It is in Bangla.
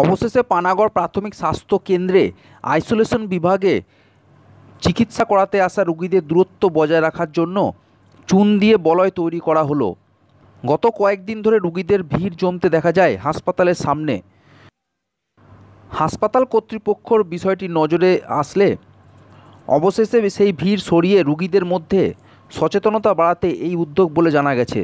অবশেষে পানাগড় প্রাথমিক স্বাস্থ্য কেন্দ্রে আইসোলেশন বিভাগে চিকিৎসা করাতে আসা রুগীদের দূরত্ব বজায় রাখার জন্য চুন দিয়ে বলয় তৈরি করা হলো গত কয়েকদিন ধরে রুগীদের ভিড় জমতে দেখা যায় হাসপাতালের সামনে হাসপাতাল কর্তৃপক্ষর বিষয়টি নজরে আসলে অবশেষে সেই ভিড় সরিয়ে রুগীদের মধ্যে সচেতনতা বাড়াতে এই উদ্যোগ বলে জানা গেছে